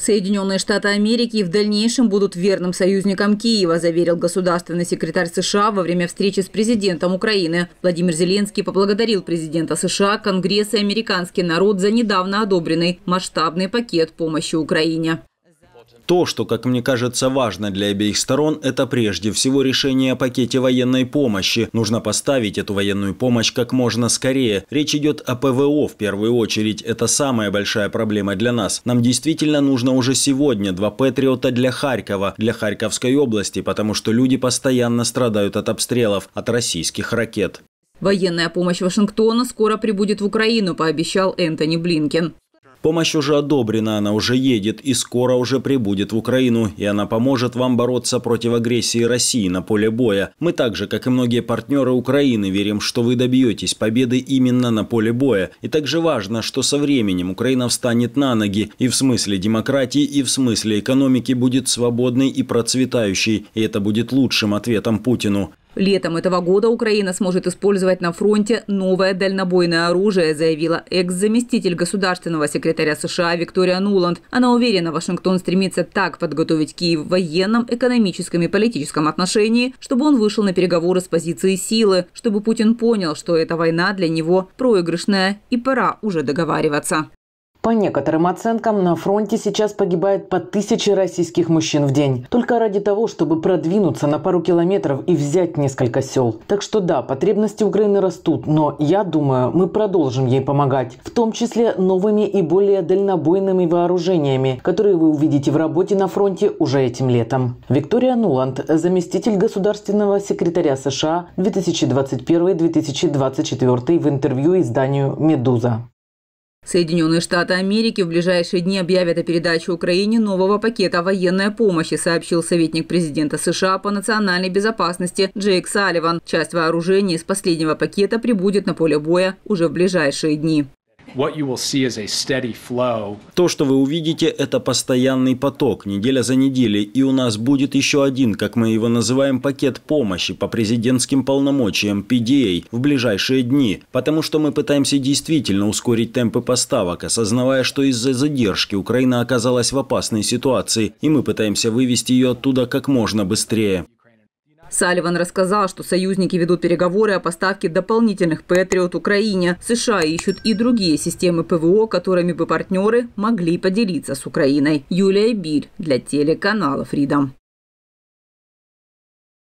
Соединенные Штаты Америки в дальнейшем будут верным союзником Киева, заверил государственный секретарь США во время встречи с президентом Украины. Владимир Зеленский поблагодарил президента США, Конгресс и американский народ за недавно одобренный масштабный пакет помощи Украине. То, что, как мне кажется, важно для обеих сторон, это прежде всего решение о пакете военной помощи. Нужно поставить эту военную помощь как можно скорее. Речь идет о ПВО в первую очередь. Это самая большая проблема для нас. Нам действительно нужно уже сегодня два «Патриота» для Харькова, для Харьковской области, потому что люди постоянно страдают от обстрелов, от российских ракет. Военная помощь Вашингтона скоро прибудет в Украину, пообещал Энтони Блинкен. Помощь уже одобрена, она уже едет и скоро уже прибудет в Украину, и она поможет вам бороться против агрессии России на поле боя. Мы также, как и многие партнеры Украины, верим, что вы добьетесь победы именно на поле боя. И также важно, что со временем Украина встанет на ноги и в смысле демократии, и в смысле экономики будет свободной и процветающей, и это будет лучшим ответом Путину. Летом этого года Украина сможет использовать на фронте новое дальнобойное оружие, заявила экс-заместитель государственного секретаря США Виктория Нуланд. Она уверена, Вашингтон стремится так подготовить Киев в военном, экономическом и политическом отношении, чтобы он вышел на переговоры с позиции силы, чтобы Путин понял, что эта война для него проигрышная и пора уже договариваться. По некоторым оценкам, на фронте сейчас погибает по тысяче российских мужчин в день. Только ради того, чтобы продвинуться на пару километров и взять несколько сел. Так что да, потребности Украины растут, но я думаю, мы продолжим ей помогать. В том числе новыми и более дальнобойными вооружениями, которые вы увидите в работе на фронте уже этим летом. Виктория Нуланд, заместитель государственного секретаря США 2021-2024 в интервью изданию «Медуза». Соединенные Штаты Америки в ближайшие дни объявят о передаче Украине нового пакета военной помощи, сообщил советник президента США по национальной безопасности Джейк Салливан. Часть вооружения из последнего пакета прибудет на поле боя уже в ближайшие дни. То, что вы увидите, это постоянный поток, неделя за неделей, и у нас будет еще один, как мы его называем, пакет помощи по президентским полномочиям PDA в ближайшие дни, потому что мы пытаемся действительно ускорить темпы поставок, осознавая, что из-за задержки Украина оказалась в опасной ситуации, и мы пытаемся вывести ее оттуда как можно быстрее. Салливан рассказал, что союзники ведут переговоры о поставке дополнительных «Патриот» Украине. США ищут и другие системы ПВО, которыми бы партнеры могли поделиться с Украиной. Юлия Бирь для телеканала «Фридом».